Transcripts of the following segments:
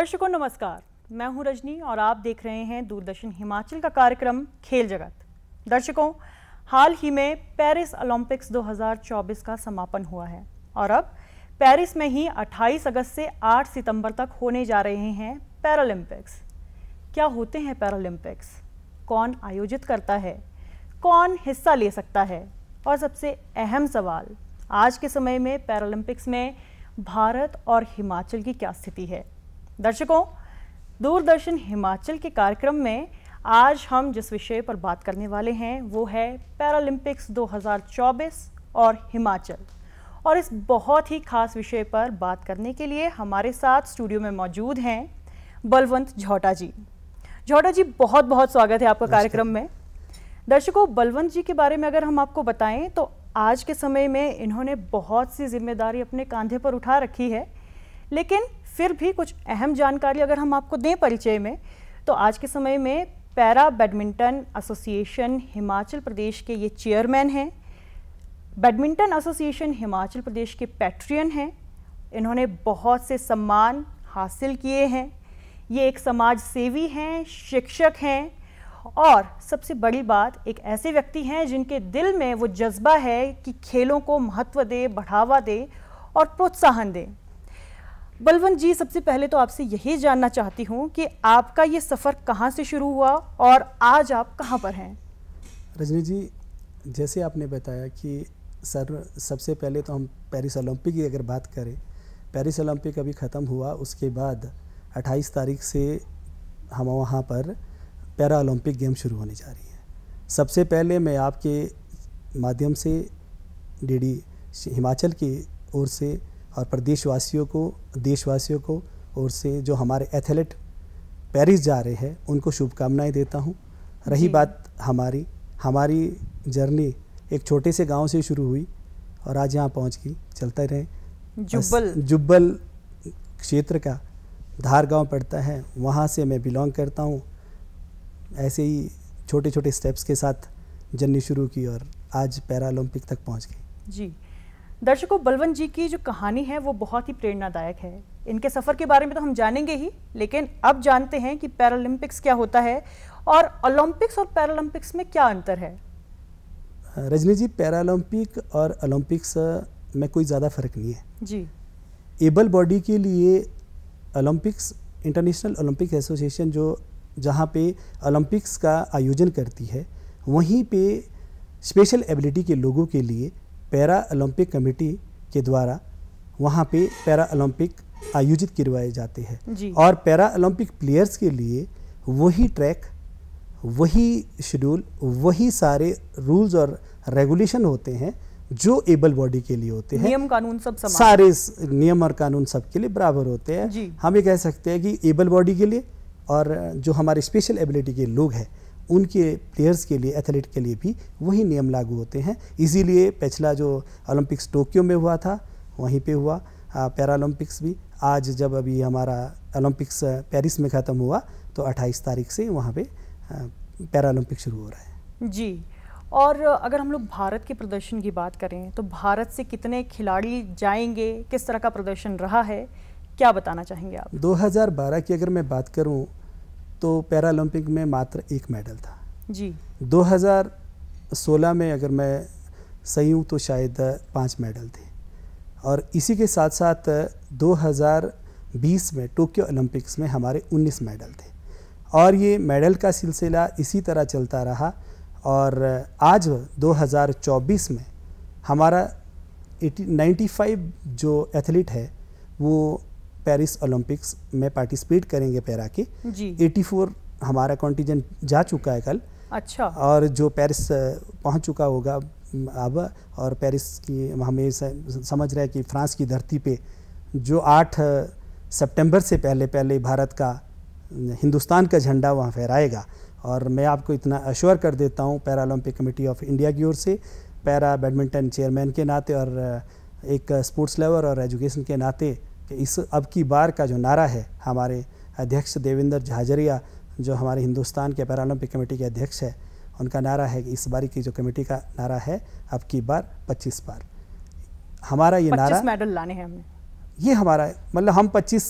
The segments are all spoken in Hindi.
दर्शकों नमस्कार मैं हूं रजनी और आप देख रहे हैं दूरदर्शन हिमाचल का कार्यक्रम खेल जगत दर्शकों हाल ही में पेरिस ओलंपिक्स 2024 का समापन हुआ है और अब पेरिस में ही 28 अगस्त से 8 सितंबर तक होने जा रहे हैं पैरालंपिक्स क्या होते हैं पैरालंपिक्स कौन आयोजित करता है कौन हिस्सा ले सकता है और सबसे अहम सवाल आज के समय में पैरालंपिक्स में भारत और हिमाचल की क्या स्थिति है दर्शकों दूरदर्शन हिमाचल के कार्यक्रम में आज हम जिस विषय पर बात करने वाले हैं वो है पैरालंपिक्स 2024 और हिमाचल और इस बहुत ही खास विषय पर बात करने के लिए हमारे साथ स्टूडियो में मौजूद हैं बलवंत झोटा जी झोटा जी बहुत बहुत स्वागत है आपका कार्यक्रम में दर्शकों बलवंत जी के बारे में अगर हम आपको बताएं तो आज के समय में इन्होंने बहुत सी जिम्मेदारी अपने कंधे पर उठा रखी है लेकिन फिर भी कुछ अहम जानकारी अगर हम आपको दें परिचय में तो आज के समय में para badminton association Himachal Pradesh के ये चेयरमैन हैं बैडमिंटन एसोसिएशन हिमाचल प्रदेश के पैट्रियन हैं इन्होंने बहुत से सम्मान हासिल किए हैं ये एक समाज सेवी हैं शिक्षक हैं और सबसे बड़ी बात एक ऐसे व्यक्ति हैं जिनके दिल में वो जज्बा है कि खेलों को महत्व दे बढ़ावा दे और प्रोत्साहन दें बलवंत जी सबसे पहले तो आपसे यही जानना चाहती हूँ कि आपका ये सफ़र कहाँ से शुरू हुआ और आज आप कहाँ पर हैं रजनी जी जैसे आपने बताया कि सर सबसे पहले तो हम पेरिस ओलंपिक की अगर बात करें पेरिस ओलंपिक अभी ख़त्म हुआ उसके बाद 28 तारीख से हम वहाँ पर पैरा ओलंपिक गेम शुरू होने जा रही है सबसे पहले मैं आपके माध्यम से डीडी हिमाचल की ओर से और प्रदेशवासियों को देशवासियों को और से जो हमारे एथलेट पेरिस जा रहे हैं उनको शुभकामनाएं देता हूं रही बात हमारी हमारी जर्नी एक छोटे से गांव से शुरू हुई और आज यहाँ पहुँच गई चलता रहे जुब्बल जुब्बल क्षेत्र का धार गांव पड़ता है वहाँ से मैं बिलोंग करता हूँ ऐसे ही छोटे छोटे स्टेप्स के साथ जर्नी शुरू की और आज पैरालंपिक तक पहुँच गई जी दर्शकों बलवंत जी की जो कहानी है वो बहुत ही प्रेरणादायक है इनके सफ़र के बारे में तो हम जानेंगे ही लेकिन अब जानते हैं कि पैरालंपिक्स क्या होता है और ओलंपिक्स और पैरालंपिक्स में क्या अंतर है रजनी जी पैरालंपिक और ओलंपिक्स में कोई ज़्यादा फ़र्क नहीं है जी एबल बॉडी के लिए ओलंपिक्स इंटरनेशनल ओलंपिक एसोसिएशन जो जहाँ पे ओलंपिक्स का आयोजन करती है वहीं पे स्पेशल एबिलिटी के लोगों के लिए पैरा ओलंपिक कमेटी के द्वारा वहाँ पे पैरा ओलंपिक आयोजित करवाए जाते हैं और पैरा ओलंपिक प्लेयर्स के लिए वही ट्रैक वही शेड्यूल वही सारे रूल्स और रेगुलेशन होते हैं जो एबल बॉडी के लिए होते हैं नियम कानून सब समान सारे नियम और कानून सबके लिए बराबर होते हैं हम ये कह सकते हैं कि एबल बॉडी के लिए और जो हमारे स्पेशल एबिलिटी के लोग हैं उनके प्लेयर्स के लिए एथलीट के लिए भी वही नियम लागू होते हैं इसीलिए पिछला जो ओलंपिक्स टोक्यो में हुआ था वहीं पे हुआ पैरालंपिक्स भी आज जब अभी हमारा ओलंपिक्स पेरिस में ख़त्म हुआ तो 28 तारीख से वहाँ पे पैरालंपिक शुरू हो रहा है जी और अगर हम लोग भारत के प्रदर्शन की बात करें तो भारत से कितने खिलाड़ी जाएंगे किस तरह का प्रदर्शन रहा है क्या बताना चाहेंगे आप 2012 की अगर मैं बात करूं तो पैरालंपिक में मात्र एक मेडल था जी 2016 में अगर मैं सही हूँ तो शायद पाँच मेडल थे और इसी के साथ साथ 2020 में टोक्यो ओलंपिक्स में हमारे 19 मेडल थे और ये मेडल का सिलसिला इसी तरह चलता रहा और आज 2024 में हमारा 95 जो एथलीट है वो पेरिस ओलंपिक्स में पार्टिसिपेट करेंगे पैरा के एटी फोर हमारा कॉन्टीजेंट जा चुका है कल अच्छा और जो पेरिस पहुंच चुका होगा अब और पेरिस की हमें समझ रहे हैं कि फ्रांस की धरती पे जो आठ सितंबर से पहले पहले भारत का हिंदुस्तान का झंडा वहाँ फहराएगा और मैं आपको इतना अश्योर कर देता हूँ ओलंपिक कमेटी ऑफ इंडिया की ओर से पैरा बैडमिंटन चेयरमैन के नाते और एक स्पोर्ट्स लेवर और एजुकेशन के नाते कि इस अब की बार का जो नारा है हमारे अध्यक्ष देवेंद्र झाझरिया जो हमारे हिंदुस्तान के पैरालंपिक कमेटी के अध्यक्ष है उनका नारा है कि इस बारी की जो कमेटी का नारा है अब की बार पच्चीस बार हमारा ये नारा मेडल लाने हैं हमने ये हमारा मतलब हम पच्चीस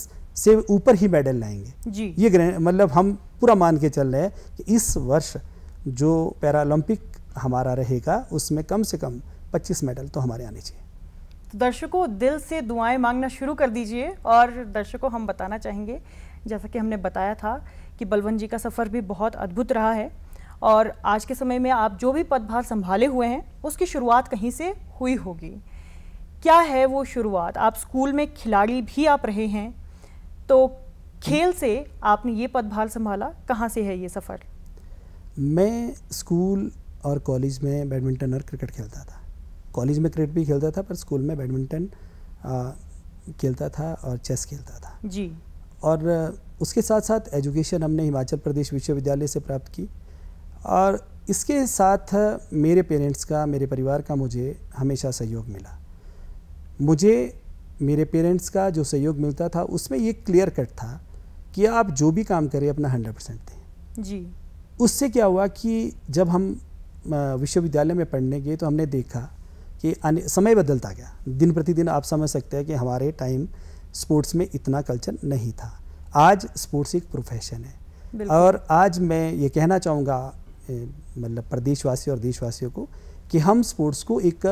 से ऊपर ही मेडल लाएंगे जी ये मतलब हम पूरा मान के चल रहे हैं कि इस वर्ष जो पैरालंपिक हमारा रहेगा उसमें कम से कम 25 मेडल तो हमारे आने चाहिए तो दर्शकों दिल से दुआएं मांगना शुरू कर दीजिए और दर्शकों हम बताना चाहेंगे जैसा कि हमने बताया था कि बलवंत जी का सफ़र भी बहुत अद्भुत रहा है और आज के समय में आप जो भी पदभार संभाले हुए हैं उसकी शुरुआत कहीं से हुई होगी क्या है वो शुरुआत आप स्कूल में खिलाड़ी भी आप रहे हैं तो खेल से आपने ये पदभार संभाला कहाँ से है ये सफ़र मैं स्कूल और कॉलेज में बैडमिंटन और क्रिकेट खेलता था कॉलेज में क्रिकेट भी खेलता था पर स्कूल में बैडमिंटन खेलता था और चेस खेलता था जी और उसके साथ साथ एजुकेशन हमने हिमाचल प्रदेश विश्वविद्यालय से प्राप्त की और इसके साथ मेरे पेरेंट्स का मेरे परिवार का मुझे हमेशा सहयोग मिला मुझे मेरे पेरेंट्स का जो सहयोग मिलता था उसमें ये क्लियर कट था कि आप जो भी काम करें अपना हंड्रेड परसेंट दें जी उससे क्या हुआ कि जब हम विश्वविद्यालय में पढ़ने गए तो हमने देखा कि समय बदलता गया दिन प्रतिदिन आप समझ सकते हैं कि हमारे टाइम स्पोर्ट्स में इतना कल्चर नहीं था आज स्पोर्ट्स एक प्रोफेशन है और आज मैं ये कहना चाहूँगा मतलब प्रदेशवासी और देशवासियों को कि हम स्पोर्ट्स को एक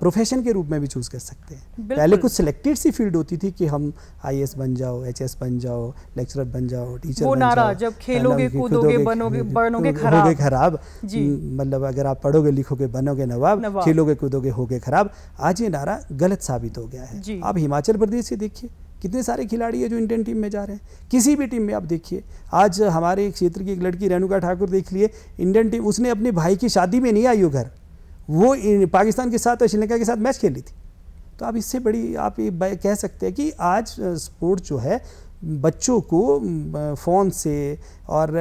प्रोफेशन के रूप में भी चूज़ कर सकते हैं पहले कुछ सिलेक्टेड सी फील्ड होती थी कि हम आई बन जाओ एच बन जाओ लेक्चरर बन जाओ टीचर वो नारा जब खेलोगे कूदोगे बनोगे बनोगे खराब खराब मतलब अगर आप पढ़ोगे लिखोगे बनोगे नवाब खेलोगे कूदोगे होगे खराब आज ये नारा गलत साबित हो गया है आप हिमाचल प्रदेश से देखिए कितने सारे खिलाड़ी है जो इंडियन टीम में जा रहे हैं किसी भी टीम में आप देखिए आज हमारे क्षेत्र की एक लड़की रेणुका ठाकुर देख लिए इंडियन टीम उसने अपने भाई की शादी में नहीं आई हो घर वो पाकिस्तान के साथ और श्रीलंका के साथ मैच खेली थी तो आप इससे बड़ी आप ये कह सकते हैं कि आज स्पोर्ट्स जो है बच्चों को फ़ोन से और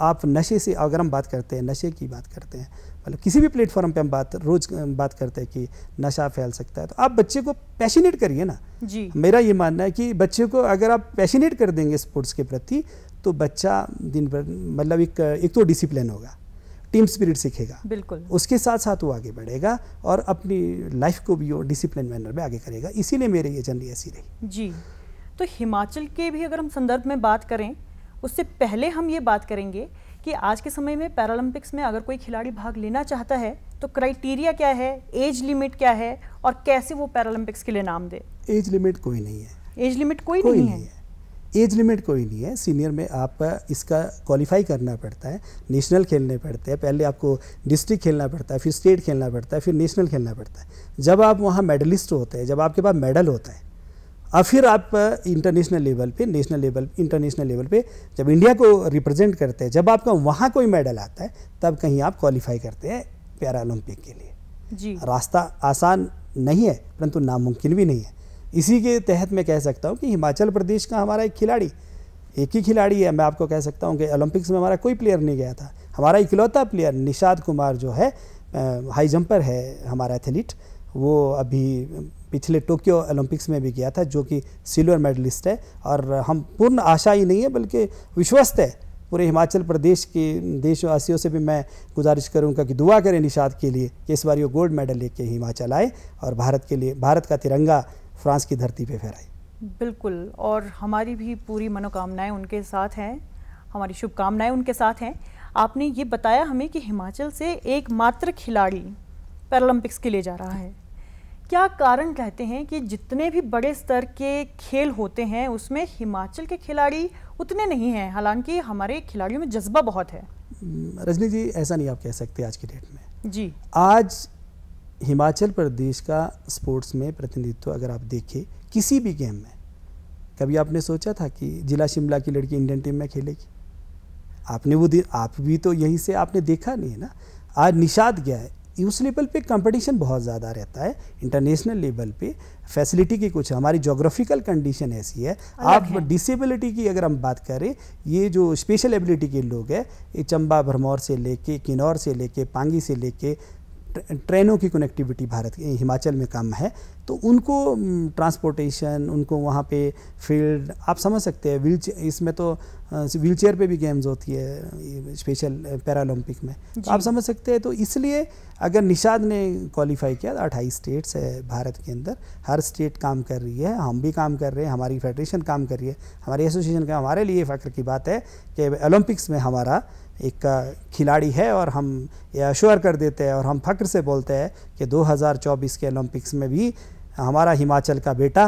आप नशे से अगर हम बात करते हैं नशे की बात करते हैं मतलब किसी भी प्लेटफॉर्म पे हम बात रोज़ बात करते हैं कि नशा फैल सकता है तो आप बच्चे को पैशनेट करिए ना जी मेरा ये मानना है कि बच्चे को अगर आप पैशनेट कर देंगे स्पोर्ट्स के प्रति तो बच्चा दिन भर मतलब एक एक तो डिसिप्लिन होगा टीम स्पिरिट सीखेगा बिल्कुल उसके साथ साथ वो आगे बढ़ेगा और अपनी लाइफ को भी वो डिसिप्लिन मैनर में आगे करेगा इसीलिए मेरे ये जर्नी ऐसी रही जी तो हिमाचल के भी अगर हम संदर्भ में बात करें उससे पहले हम ये बात करेंगे कि आज के समय में पैरालंपिक्स में अगर कोई खिलाड़ी भाग लेना चाहता है तो क्राइटेरिया क्या है एज लिमिट क्या है और कैसे वो पैरालंपिक्स के लिए नाम दे एज लिमिट कोई नहीं है एज लिमिट कोई, कोई नहीं, नहीं है, है। एज लिमिट कोई नहीं है सीनियर में आप इसका क्वालिफाई करना पड़ता है नेशनल खेलने पड़ते हैं पहले आपको डिस्ट्रिक्ट खेलना पड़ता है फिर स्टेट खेलना पड़ता है फिर नेशनल खेलना पड़ता है जब आप वहाँ मेडलिस्ट होते हैं जब आपके पास मेडल होता है और फिर आप इंटरनेशनल लेवल पे नेशनल लेवल इंटरनेशनल लेवल पे जब इंडिया को रिप्रेजेंट करते हैं जब आपका वहाँ कोई मेडल आता है तब कहीं आप क्वालिफाई करते हैं पैरा ओलंपिक के लिए जी रास्ता आसान नहीं है परंतु नामुमकिन भी नहीं है इसी के तहत मैं कह सकता हूँ कि हिमाचल प्रदेश का हमारा एक खिलाड़ी एक ही खिलाड़ी है मैं आपको कह सकता हूँ कि ओलंपिक्स में हमारा कोई प्लेयर नहीं गया था हमारा इकलौता प्लेयर निषाद कुमार जो है हाई जंपर है हमारा एथलीट वो अभी पिछले टोक्यो ओलंपिक्स में भी गया था जो कि सिल्वर मेडलिस्ट है और हम पूर्ण आशा ही नहीं है बल्कि विश्वस्त है पूरे हिमाचल प्रदेश के देशवासियों से भी मैं गुजारिश करूंगा कि दुआ करें निषाद के लिए कि इस बार ये गोल्ड मेडल लेके हिमाचल आए और भारत के लिए भारत का तिरंगा फ्रांस की धरती पे फहराई बिल्कुल और हमारी भी पूरी मनोकामनाएं उनके साथ हैं हमारी शुभकामनाएं उनके साथ हैं आपने ये बताया हमें कि हिमाचल से एकमात्र खिलाड़ी पैरालंपिक्स के लिए जा रहा है क्या कारण कहते हैं कि जितने भी बड़े स्तर के खेल होते हैं उसमें हिमाचल के खिलाड़ी उतने नहीं हैं हालांकि हमारे खिलाड़ियों में जज्बा बहुत है रजनी जी ऐसा नहीं आप कह सकते आज की डेट में जी आज हिमाचल प्रदेश का स्पोर्ट्स में प्रतिनिधित्व अगर आप देखें किसी भी गेम में कभी आपने सोचा था कि जिला शिमला की लड़की इंडियन टीम में खेलेगी आपने वो आप भी तो यहीं से आपने देखा नहीं है ना आज निषाद गया है उस लेवल पे कंपटीशन बहुत ज़्यादा रहता है इंटरनेशनल लेवल पे फैसिलिटी की कुछ हमारी जोग्राफिकल कंडीशन ऐसी है आप डिसेबिलिटी की अगर हम बात करें ये जो स्पेशल एबिलिटी के लोग हैं ये चंबा भरमौर से लेके किन्नौर से लेके पांगी से लेके ट्रेनों की कनेक्टिविटी भारत हिमाचल में कम है तो उनको ट्रांसपोर्टेशन उनको वहाँ पे फील्ड आप समझ सकते हैं व्हील इसमें तो व्हीलचेयर पे भी गेम्स होती है स्पेशल पैरालंपिक में तो आप समझ सकते हैं तो इसलिए अगर निषाद ने क्वालिफाई किया तो अट्ठाईस स्टेट्स है भारत के अंदर हर स्टेट काम कर रही है हम भी काम कर रहे हैं हमारी फेडरेशन काम कर रही है हमारी एसोसिएशन का हमारे लिए फ़ख्र की बात है कि ओलंपिक्स में हमारा एक खिलाड़ी है और हम अश्योर कर देते हैं और हम फख्र से बोलते हैं कि 2024 के ओलंपिक्स में भी हमारा हिमाचल का बेटा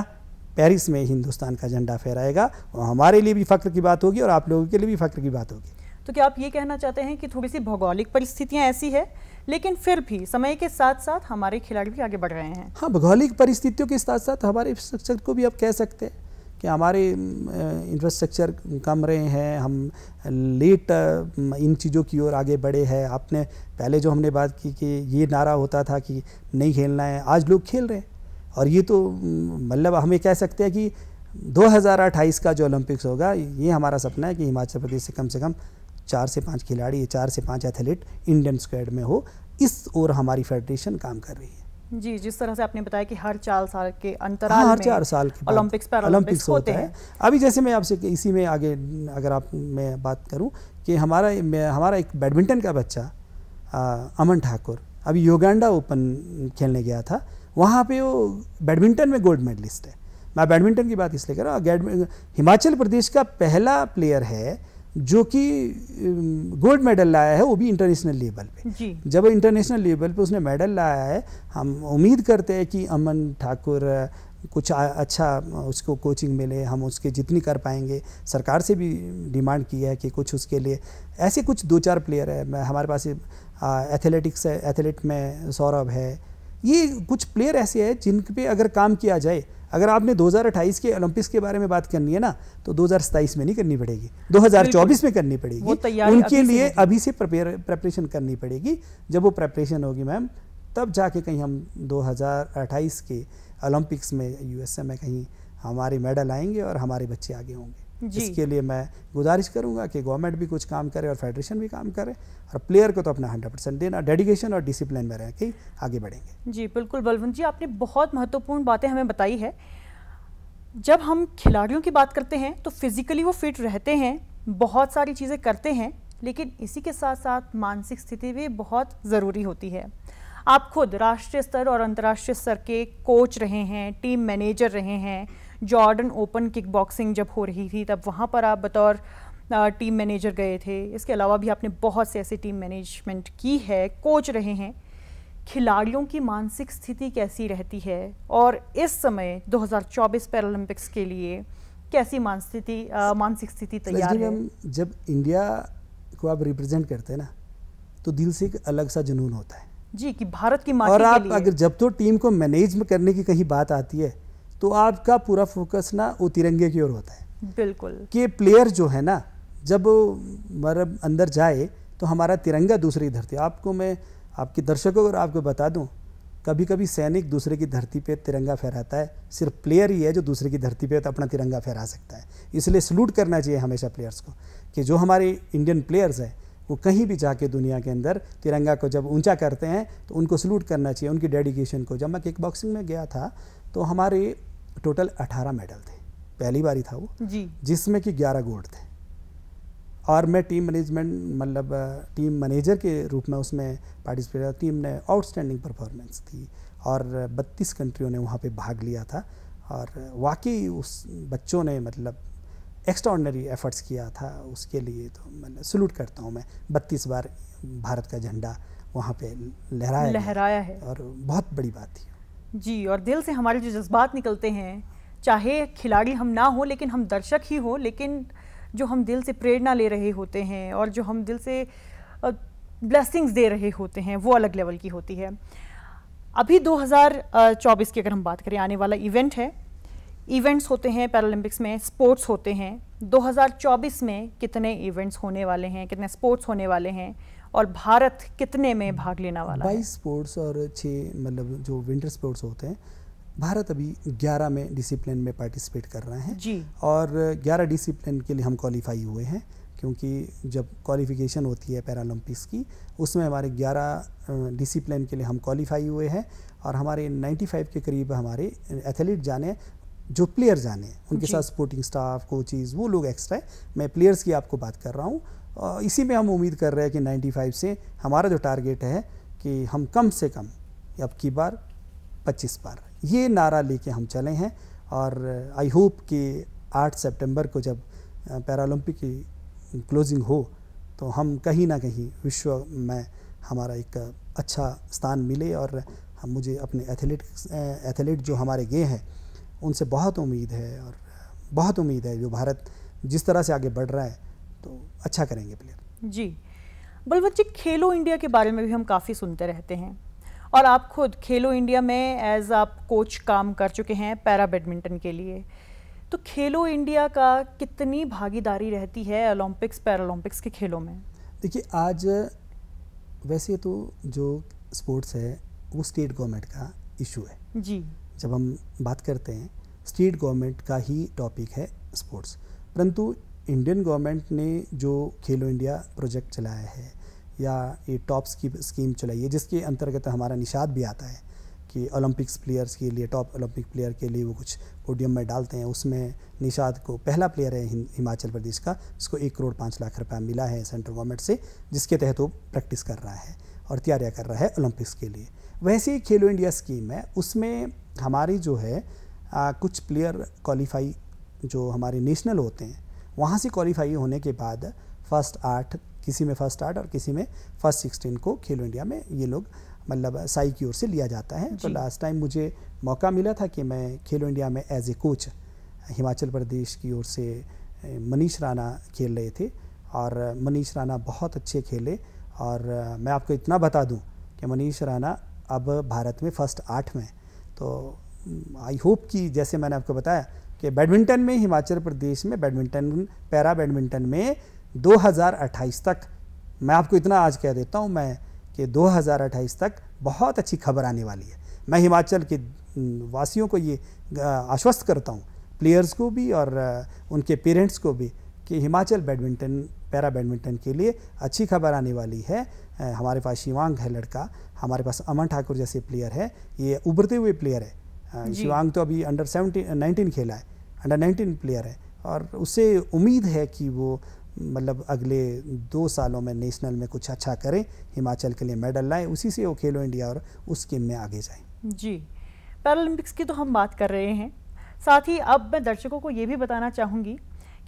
पेरिस में हिंदुस्तान का झंडा फहराएगा और हमारे लिए भी फ़ख्र की बात होगी और आप लोगों के लिए भी फ़ख्र की बात होगी तो क्या आप ये कहना चाहते हैं कि थोड़ी सी भौगोलिक परिस्थितियाँ ऐसी है लेकिन फिर भी समय के साथ साथ हमारे खिलाड़ी भी आगे बढ़ रहे हैं हाँ भौगोलिक परिस्थितियों के साथ साथ हमारे इंफ्रास्ट्रक्चर को भी आप कह सकते हैं कि हमारे इंफ्रास्ट्रक्चर कम रहे हैं हम लेट इन चीज़ों की ओर आगे बढ़े हैं आपने पहले जो हमने बात की कि ये नारा होता था कि नहीं खेलना है आज लोग खेल रहे हैं और ये तो मतलब हमें कह सकते हैं कि 2028 का जो ओलंपिक्स होगा ये हमारा सपना है कि हिमाचल प्रदेश से कम से कम चार से पाँच खिलाड़ी चार से पाँच एथलीट इंडियन स्क्वाड में हो इस ओर हमारी फेडरेशन काम कर रही है जी जिस तरह से आपने बताया कि हर चार साल के अंतराल हाँ, हर चार साल के ओलंपिक्स ओलंपिक्स होते हैं है। अभी जैसे मैं आपसे इसी में आगे अगर आप मैं बात करूं कि हमारा हमारा एक बैडमिंटन का बच्चा आ, अमन ठाकुर अभी योगांडा ओपन खेलने गया था वहाँ पे वो बैडमिंटन में गोल्ड मेडलिस्ट है मैं बैडमिंटन की बात इसलिए कर रहा हूँ हिमाचल प्रदेश का पहला प्लेयर है जो कि गोल्ड मेडल लाया है वो भी इंटरनेशनल लेवल पे जब इंटरनेशनल लेवल पे उसने मेडल लाया है हम उम्मीद करते हैं कि अमन ठाकुर कुछ आ, अच्छा उसको कोचिंग मिले हम उसके जितनी कर पाएंगे सरकार से भी डिमांड की है कि कुछ उसके लिए ऐसे कुछ दो चार प्लेयर है हमारे पास एथलेटिक्स है एथलेट में सौरभ है ये कुछ प्लेयर ऐसे हैं जिन पे अगर काम किया जाए अगर आपने 2028 के ओलंपिक्स के बारे में बात करनी है ना तो 2027 में नहीं करनी पड़ेगी 2024 में करनी पड़ेगी उनके लिए अभी से प्रेपरेशन करनी पड़ेगी जब वो प्रेपरेशन होगी मैम तब जाके कहीं हम 2028 के ओलंपिक्स में यूएसए में कहीं हमारे मेडल आएंगे और हमारे बच्चे आगे होंगे इसके लिए मैं गुजारिश करूंगा कि गवर्नमेंट भी कुछ काम करे और फेडरेशन भी काम करे और प्लेयर को तो अपना हंड्रेड परसेंट देना डेडिकेशन और डिसिप्लिन में रह के आगे बढ़ेंगे जी बिल्कुल बलवंत जी आपने बहुत महत्वपूर्ण बातें हमें बताई है जब हम खिलाड़ियों की बात करते हैं तो फिजिकली वो फिट रहते हैं बहुत सारी चीज़ें करते हैं लेकिन इसी के साथ साथ मानसिक स्थिति भी बहुत ज़रूरी होती है आप खुद राष्ट्रीय स्तर और अंतर्राष्ट्रीय स्तर के कोच रहे हैं टीम मैनेजर रहे हैं जॉर्डन ओपन किकबॉक्सिंग जब हो रही थी तब वहाँ पर आप बतौर टीम मैनेजर गए थे इसके अलावा भी आपने बहुत से ऐसे टीम मैनेजमेंट की है कोच रहे हैं खिलाड़ियों की मानसिक स्थिति कैसी रहती है और इस समय 2024 पैरालंपिक्स के लिए कैसी मानस्थिति मानसिक स्थिति तैयार है जब इंडिया को आप रिप्रेजेंट करते हैं ना तो दिल से एक अलग सा जुनून होता है जी कि भारत की और आप अगर जब तो टीम को मैनेज करने की कहीं बात आती है तो आपका पूरा फोकस ना वो तिरंगे की ओर होता है बिल्कुल कि प्लेयर जो है ना जब मतलब अंदर जाए तो हमारा तिरंगा दूसरी धरती आपको मैं आपके दर्शकों और आपको बता दूं कभी कभी सैनिक दूसरे की धरती पे तिरंगा फहराता है सिर्फ प्लेयर ही है जो दूसरे की धरती पे तो अपना तिरंगा फहरा सकता है इसलिए सल्यूट करना चाहिए हमेशा प्लेयर्स को कि जो हमारे इंडियन प्लेयर्स हैं वो कहीं भी जाके दुनिया के अंदर तिरंगा को जब ऊंचा करते हैं तो उनको सलूट करना चाहिए उनकी डेडिकेशन को जब मैं किक बॉक्सिंग में गया था तो हमारे टोटल 18 मेडल थे पहली बारी था वो जी जिसमें कि 11 गोल्ड थे और मैं टीम मैनेजमेंट मतलब टीम मैनेजर के रूप में उसमें पार्टिसिपेट किया टीम ने आउटस्टैंडिंग परफॉर्मेंस थी और 32 कंट्रियों ने वहाँ पे भाग लिया था और वाकई उस बच्चों ने मतलब एक्स्ट्राऑर्डनरी एफर्ट्स किया था उसके लिए तो मतलब सल्यूट करता हूँ मैं बत्तीस बार भारत का झंडा वहाँ पे लहराया लहराया है और बहुत बड़ी बात थी जी और दिल से हमारे जो जज्बात निकलते हैं चाहे खिलाड़ी हम ना हो लेकिन हम दर्शक ही हो लेकिन जो हम दिल से प्रेरणा ले रहे होते हैं और जो हम दिल से ब्लेसिंग्स दे रहे होते हैं वो अलग लेवल की होती है अभी 2024 की अगर हम बात करें आने वाला इवेंट है इवेंट्स होते हैं पैरालंपिक्स में स्पोर्ट्स होते हैं 2024 में कितने इवेंट्स होने वाले हैं कितने स्पोर्ट्स होने वाले हैं और भारत कितने में भाग लेना वाला बाईस स्पोर्ट्स और छः मतलब जो विंटर स्पोर्ट्स होते हैं भारत अभी 11 में डिसिप्लिन में पार्टिसिपेट कर रहे हैं जी और 11 डिसिप्लिन के लिए हम क्वालिफाई हुए हैं क्योंकि जब क्वालिफिकेशन होती है पैरालंपिक्स की उसमें हमारे 11 डिसिप्लिन के लिए हम क्वालिफाई हुए हैं और हमारे 95 के करीब हमारे एथलीट जाने जो प्लेयर जाने उनके साथ स्पोर्टिंग स्टाफ कोचिज वो लोग एक्स्ट्रा है मैं प्लेयर्स की आपको बात कर रहा हूँ इसी में हम उम्मीद कर रहे हैं कि 95 से हमारा जो टारगेट है कि हम कम से कम अब की बार 25 बार ये नारा लेके हम चले हैं और आई होप कि 8 सितंबर को जब पैरालंपिक की क्लोजिंग हो तो हम कहीं ना कहीं विश्व में हमारा एक अच्छा स्थान मिले और हम मुझे अपने एथलीट एथलीट जो हमारे गए हैं उनसे बहुत उम्मीद है और बहुत उम्मीद है जो भारत जिस तरह से आगे बढ़ रहा है तो अच्छा करेंगे प्लेयर जी बलवत जी खेलो इंडिया के बारे में भी हम काफ़ी सुनते रहते हैं और आप खुद खेलो इंडिया में एज आप कोच काम कर चुके हैं पैरा बैडमिंटन के लिए तो खेलो इंडिया का कितनी भागीदारी रहती है ओलंपिक्स पैरालंपिक्स के खेलों में देखिए आज वैसे तो जो स्पोर्ट्स है वो स्टेट गवर्नमेंट का इशू है जी जब हम बात करते हैं स्टेट गवर्नमेंट का ही टॉपिक है स्पोर्ट्स परंतु इंडियन गवर्नमेंट ने जो खेलो इंडिया प्रोजेक्ट चलाया है या ये टॉप्स की स्कीम चलाई है जिसके अंतर्गत हमारा निषाद भी आता है कि ओलंपिक्स प्लेयर्स के लिए टॉप ओलंपिक प्लेयर के लिए वो कुछ पोडियम में डालते हैं उसमें निषाद को पहला प्लेयर है हिमाचल प्रदेश का जिसको एक करोड़ पाँच लाख रुपया मिला है सेंट्रल गवर्नमेंट से जिसके तहत वो प्रैक्टिस कर रहा है और तैयारियाँ कर रहा है ओलंपिक्स के लिए वैसे ही खेलो इंडिया स्कीम है उसमें हमारी जो है आ, कुछ प्लेयर क्वालिफाई जो हमारे नेशनल होते हैं वहाँ से क्वालिफाई होने के बाद फर्स्ट आठ किसी में फर्स्ट आठ और किसी में फर्स्ट सिक्सटीन को खेलो इंडिया में ये लोग मतलब साई की ओर से लिया जाता है तो लास्ट टाइम मुझे मौका मिला था कि मैं खेलो इंडिया में as a coach Himachal Pradesh की ओर से मनीष राणा खेल रहे थे और मनीष राणा बहुत अच्छे खेले और मैं आपको इतना बता दूं कि मनीष राणा अब भारत में फर्स्ट आठ में तो आई होप कि जैसे मैंने आपको बताया कि बैडमिंटन में हिमाचल प्रदेश में बैडमिंटन पैरा बैडमिंटन में 2028 तक मैं आपको इतना आज कह देता हूँ मैं कि 2028 तक बहुत अच्छी खबर आने वाली है मैं हिमाचल के वासियों को ये आश्वस्त करता हूँ प्लेयर्स को भी और उनके पेरेंट्स को भी कि हिमाचल बैडमिंटन पैरा बैडमिंटन के लिए अच्छी खबर आने वाली है हमारे पास शिवांग है लड़का हमारे पास अमन ठाकुर जैसे प्लेयर है ये उभरते हुए प्लेयर है शिवांग तो अभी अंडर सेवनटीन नाइनटीन खेला है अंडर नाइनटीन प्लेयर है और उसे उम्मीद है कि वो मतलब अगले दो सालों में नेशनल में कुछ अच्छा करें हिमाचल के लिए मेडल लाए उसी से वो खेलो इंडिया और उस गेम में आगे जाए जी पैरालंपिक्स की तो हम बात कर रहे हैं साथ ही अब मैं दर्शकों को ये भी बताना चाहूँगी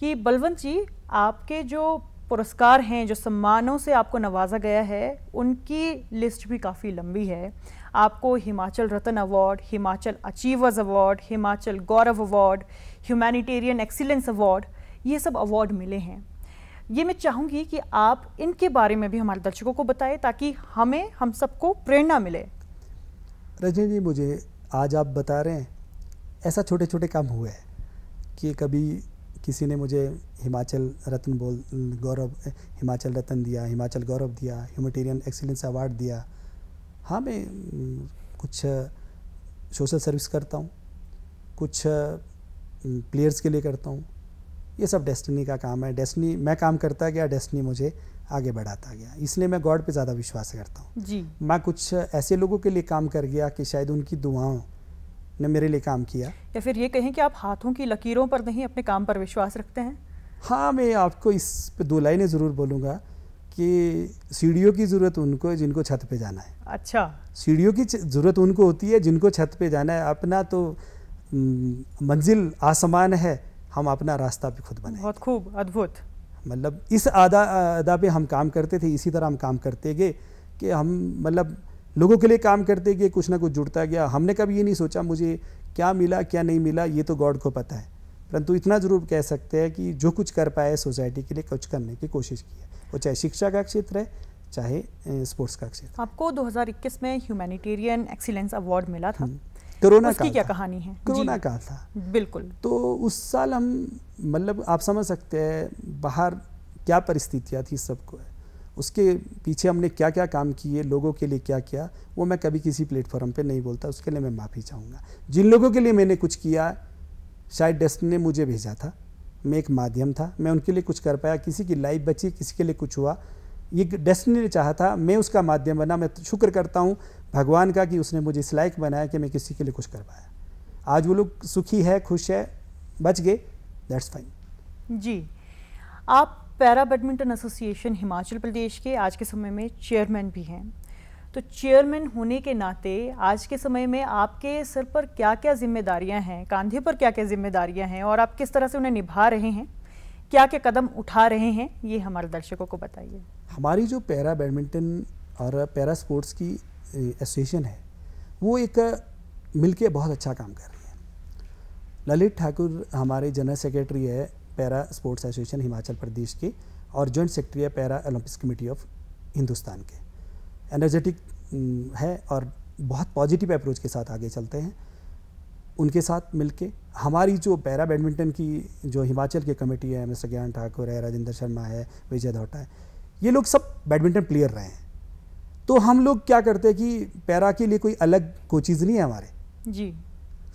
कि बलवंत जी आपके जो पुरस्कार हैं जो सम्मानों से आपको नवाजा गया है उनकी लिस्ट भी काफ़ी लंबी है आपको Himachal Ratna award Himachal achievers award Himachal Gaurav award humanitarian excellence award ये सब अवार्ड मिले हैं ये मैं चाहूँगी कि आप इनके बारे में भी हमारे दर्शकों को बताएं ताकि हमें हम सबको प्रेरणा मिले रजनी जी मुझे आज आप बता रहे हैं ऐसा छोटे छोटे काम हुए हैं कि कभी किसी ने मुझे हिमाचल रत्न बोल गौरव हिमाचल रत्न दिया हिमाचल गौरव दिया ह्यूमटेरियन एक्सीलेंस अवार्ड दिया हाँ मैं कुछ सोशल सर्विस करता हूँ कुछ प्लेयर्स के लिए करता हूँ ये सब डेस्टिनी का काम है डेस्टिनी मैं काम करता गया डेस्टिनी मुझे आगे बढ़ाता गया इसलिए मैं गॉड पे ज़्यादा विश्वास करता हूँ मैं कुछ ऐसे लोगों के लिए काम कर गया कि शायद उनकी दुआओं ने मेरे लिए काम किया या फिर ये कहें कि आप हाथों की लकीरों पर नहीं अपने काम पर विश्वास रखते हैं हाँ मैं आपको इस पर दो लाइनें ज़रूर बोलूँगा कि सीढ़ियों की ज़रूरत उनको है जिनको छत पे जाना है अच्छा सीढ़ियों की ज़रूरत उनको होती है जिनको छत पे जाना है अपना तो मंजिल आसमान है हम अपना रास्ता भी खुद बने बहुत खूब अद्भुत मतलब इस आदा आदा पे हम काम करते थे इसी तरह हम काम करते गए कि हम मतलब लोगों के लिए काम करते गए कुछ ना कुछ जुड़ता गया हमने कभी ये नहीं सोचा मुझे क्या मिला क्या नहीं मिला ये तो गॉड को पता है परंतु इतना ज़रूर कह सकते हैं कि जो कुछ कर पाए सोसाइटी के लिए कुछ करने की कोशिश की है वो चाहे शिक्षा का क्षेत्र है चाहे स्पोर्ट्स का क्षेत्र आपको 2021 में ह्यूमैनिटेरियन एक्सीलेंस अवार्ड मिला था हम्म। कोरोना का क्या कहानी है कोरोना का था बिल्कुल तो उस साल हम मतलब आप समझ सकते हैं बाहर क्या परिस्थितियाँ थी सबको उसके पीछे हमने क्या क्या काम किए लोगों के लिए क्या किया वो मैं कभी किसी प्लेटफॉर्म पे नहीं बोलता उसके लिए मैं माफ़ी चाहूँगा जिन लोगों के लिए मैंने कुछ किया शायद डेस्ट ने मुझे भेजा था मैं एक माध्यम था मैं उनके लिए कुछ कर पाया किसी की लाइफ बची किसी के लिए कुछ हुआ ये डेस्टिनी ने चाहा था मैं उसका माध्यम बना मैं तो शुक्र करता हूँ भगवान का कि उसने मुझे इस लायक बनाया कि मैं किसी के लिए कुछ कर पाया आज वो लोग सुखी है खुश है बच गए दैट्स फाइन जी आप para badminton association Himachal Pradesh के आज के समय में चेयरमैन भी हैं तो चेयरमैन होने के नाते आज के समय में आपके सर पर क्या क्या जिम्मेदारियां हैं कांधे पर क्या क्या जिम्मेदारियां हैं और आप किस तरह से उन्हें निभा रहे हैं क्या क्या कदम उठा रहे हैं ये हमारे दर्शकों को बताइए हमारी जो पैरा बैडमिंटन और पैरा स्पोर्ट्स की एसोसिएशन है वो एक मिलके बहुत अच्छा काम कर रही है ललित ठाकुर हमारे जनरल सेक्रेटरी है para sports association Himachal Pradesh के और जॉइंट सेक्रेटरी है para Olympics committee of Hindustan के एनर्जेटिक mm, है और बहुत पॉजिटिव अप्रोच के साथ आगे चलते हैं उनके साथ मिलके हमारी जो पैरा बैडमिंटन की जो हिमाचल के कमेटी है मिस्टर ज्ञान ठाकुर है राजेंद्र शर्मा है विजय धोटा है ये लोग सब बैडमिंटन प्लेयर रहे हैं तो हम लोग क्या करते हैं कि पैरा के लिए कोई अलग कोचिज़ नहीं है हमारे जी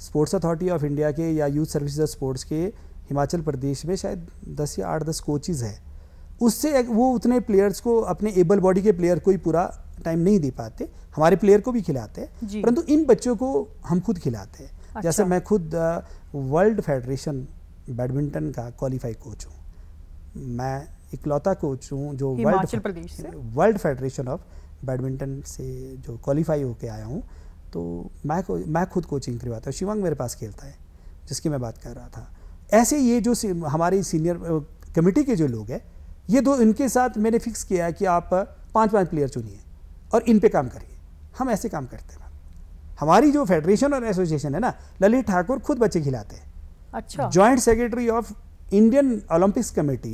स्पोर्ट्स अथॉरिटी ऑफ इंडिया के या यूथ सर्विस स्पोर्ट्स के हिमाचल प्रदेश में शायद दस या आठ दस कोचिज़ है उससे वो उतने प्लेयर्स को अपने एबल बॉडी के प्लेयर को ही पूरा टाइम नहीं दे पाते हमारे प्लेयर को भी खिलाते हैं परंतु इन बच्चों को हम खुद खिलाते हैं अच्छा। जैसे मैं खुद वर्ल्ड फेडरेशन बैडमिंटन का क्वालिफाई कोच हूँ मैं इकलौता कोच हूँ जो world world federation of badminton से जो क्वालिफाई होके आया हूँ तो मैं मैं खुद कोचिंग करवाता हूँ शिवांग मेरे पास खेलता है जिसकी मैं बात कर रहा था ऐसे ये जो हमारे सीनियर कमेटी के जो लोग हैं ये दो इनके साथ मैंने फिक्स किया है कि आप पांच पांच प्लेयर चुनिए और इन पे काम करिए हम ऐसे काम करते हैं हमारी जो फेडरेशन और एसोसिएशन है ना ललित ठाकुर खुद बच्चे खिलाते हैं अच्छा joint secretary of Indian Olympics committee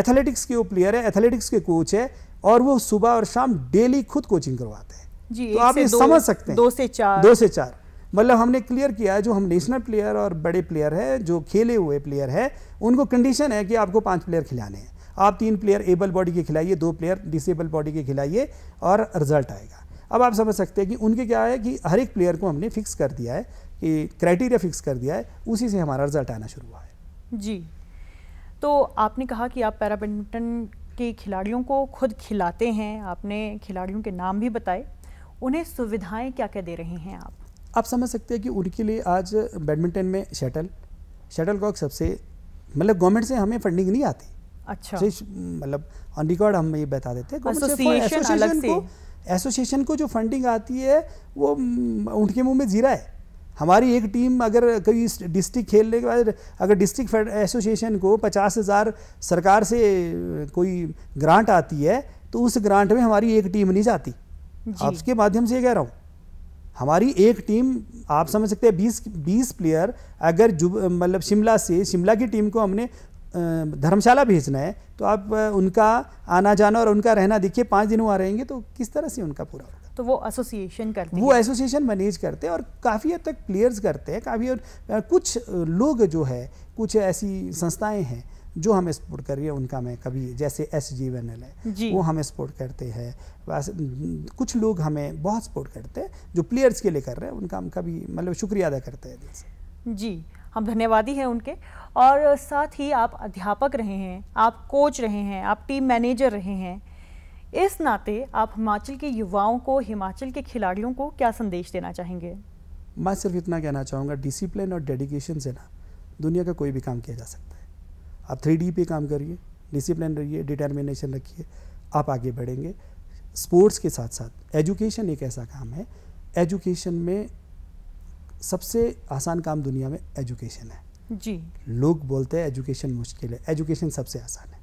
athletics के वो प्लेयर है एथलेटिक्स के कोच है और वो सुबह और शाम डेली खुद कोचिंग करवाते हैं जी, तो आप ये समझ सकते हैं दो से चार दो से चार मतलब हमने क्लियर किया है जो हम नेशनल प्लेयर और बड़े प्लेयर है जो खेले हुए प्लेयर है उनको कंडीशन है कि आपको पांच प्लेयर खिलाने हैं आप तीन प्लेयर एबल बॉडी के खिलाइए दो प्लेयर डिसेबल बॉडी के खिलाइए और रिजल्ट आएगा अब आप समझ सकते हैं कि उनके क्या है कि हर एक प्लेयर को हमने फिक्स कर दिया है कि क्राइटेरिया फिक्स कर दिया है उसी से हमारा रिजल्ट आना शुरू हुआ है जी तो आपने कहा कि आप पैरा बैडमिंटन के खिलाड़ियों को खुद खिलाते हैं आपने खिलाड़ियों के नाम भी बताए उन्हें सुविधाएं क्या क्या दे रहे हैं आप आप समझ सकते हैं कि उनके लिए आज बैडमिंटन में शटल शटल कॉक सबसे मतलब गवर्नमेंट से हमें फंडिंग नहीं आती अच्छा मतलब ऑन रिकॉर्ड हम ये बता देते हैं एसोसिएशन को एसोसिएशन को जो फंडिंग आती है वो ऊँट के मुंह में जीरा है हमारी एक टीम अगर कभी डिस्ट्रिक्ट खेलने के बाद अगर डिस्ट्रिक्ट एसोसिएशन को पचास हज़ार सरकार से कोई ग्रांट आती है तो उस ग्रांट में हमारी एक टीम नहीं जाती आपके माध्यम से ये कह रहा हूँ हमारी एक टीम आप समझ सकते हैं बीस बीस प्लेयर अगर मतलब शिमला से शिमला की टीम को हमने धर्मशाला भेजना है तो आप उनका आना जाना और उनका रहना देखिए पाँच दिन वहाँ रहेंगे तो किस तरह से उनका पूरा होगा तो वो एसोसिएशन करते वो एसोसिएशन मैनेज करते हैं और काफ़ी हद तक प्लेयर्स करते हैं काफ़ी और कुछ लोग जो है कुछ ऐसी संस्थाएं हैं जो हमें सपोर्ट कर रही है उनका मैं कभी जैसे एस जी एन एल है वो हमें सपोर्ट करते हैं कुछ लोग हमें बहुत सपोर्ट करते हैं जो प्लेयर्स के लिए कर रहे हैं उनका हम कभी मतलब शुक्रिया अदा करते हैं जी हम धन्यवादी हैं उनके और साथ ही आप अध्यापक रहे हैं आप कोच रहे हैं आप टीम मैनेजर रहे हैं इस नाते आप हिमाचल के युवाओं को हिमाचल के खिलाड़ियों को क्या संदेश देना चाहेंगे मैं सिर्फ इतना कहना चाहूँगा डिसिप्लिन और डेडिकेशन से ना दुनिया का कोई भी काम किया जा सकता है आप थ्री डी पे काम करिए डिसिप्लिन रहिए डिटर्मिनेशन रखिए आप आगे बढ़ेंगे स्पोर्ट्स के साथ साथ एजुकेशन एक ऐसा काम है एजुकेशन में सबसे आसान काम दुनिया में एजुकेशन है जी लोग बोलते हैं एजुकेशन मुश्किल है एजुकेशन सबसे आसान है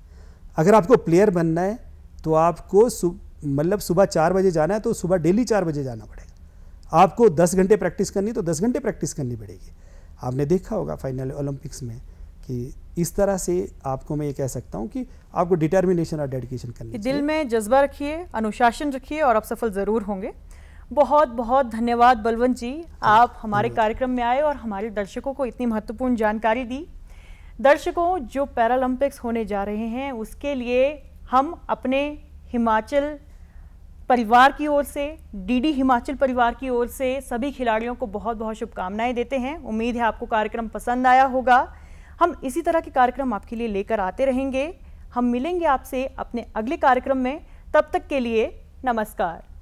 अगर आपको प्लेयर बनना है तो आपको मतलब सुबह चार बजे जाना है तो सुबह डेली चार बजे जाना पड़ेगा आपको दस घंटे प्रैक्टिस करनी है तो दस घंटे प्रैक्टिस करनी पड़ेगी आपने देखा होगा फाइनल ओलंपिक्स में कि इस तरह से आपको मैं ये कह सकता हूँ कि आपको डिटर्मिनेशन और डेडिकेशन करनी दिल में जज्बा रखिए अनुशासन रखिए और आप सफल ज़रूर होंगे बहुत बहुत धन्यवाद बलवंत जी आप हमारे कार्यक्रम में आए और हमारे दर्शकों को इतनी महत्वपूर्ण जानकारी दी दर्शकों जो पैरालंपिक्स होने जा रहे हैं उसके लिए हम अपने हिमाचल परिवार की ओर से डीडी हिमाचल परिवार की ओर से सभी खिलाड़ियों को बहुत बहुत शुभकामनाएं देते हैं उम्मीद है आपको कार्यक्रम पसंद आया होगा हम इसी तरह के कार्यक्रम आपके लिए लेकर आते रहेंगे हम मिलेंगे आपसे अपने अगले कार्यक्रम में तब तक के लिए नमस्कार